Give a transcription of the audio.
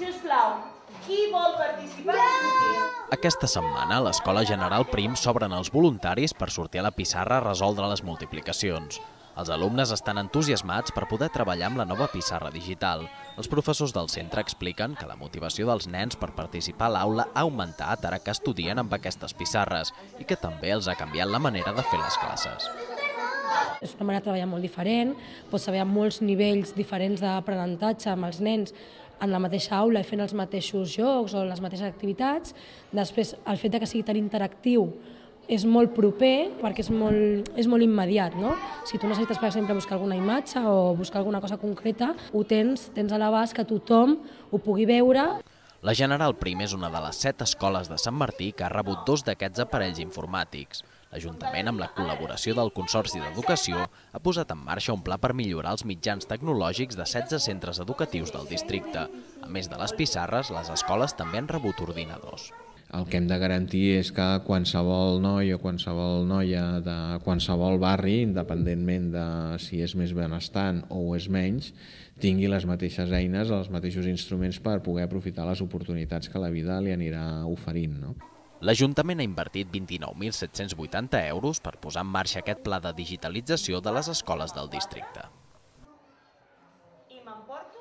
Si us plau, qui vol participar? Jo! Aquesta setmana, a l'Escola General Prim s'obren els voluntaris per sortir a la pissarra a resoldre les multiplicacions. Els alumnes estan entusiasmats per poder treballar amb la nova pissarra digital. Els professors del centre expliquen que la motivació dels nens per participar a l'aula ha augmentat ara que estudien amb aquestes pissarres i que també els ha canviat la manera de fer les classes. És una manera de treballar molt diferent, pots saber molts nivells diferents d'aprenentatge amb els nens, en la mateixa aula i fent els mateixos jocs o les mateixes activitats. Després, el fet de que sigui tan interactiu és molt proper perquè és molt, és molt immediat, no? Si tu necessites, per exemple, buscar alguna imatge o buscar alguna cosa concreta, ho tens, tens a l'abast que tothom ho pugui veure la General Prim és una de les set escoles de Sant Martí que ha rebut dos d'aquests aparells informàtics. L'Ajuntament, amb la col·laboració del Consorci d'Educació, ha posat en marxa un pla per millorar els mitjans tecnològics de 16 centres educatius del districte. A més de les pissarres, les escoles també han rebut ordinadors el que hem de garantir és que qualsevol noi o qualsevol noia de qualsevol barri, independentment de si és més benestant o és menys, tingui les mateixes eines, els mateixos instruments per poder aprofitar les oportunitats que la vida li anirà oferint. No? L'Ajuntament ha invertit 29.780 euros per posar en marxa aquest pla de digitalització de les escoles del districte. I m'emporto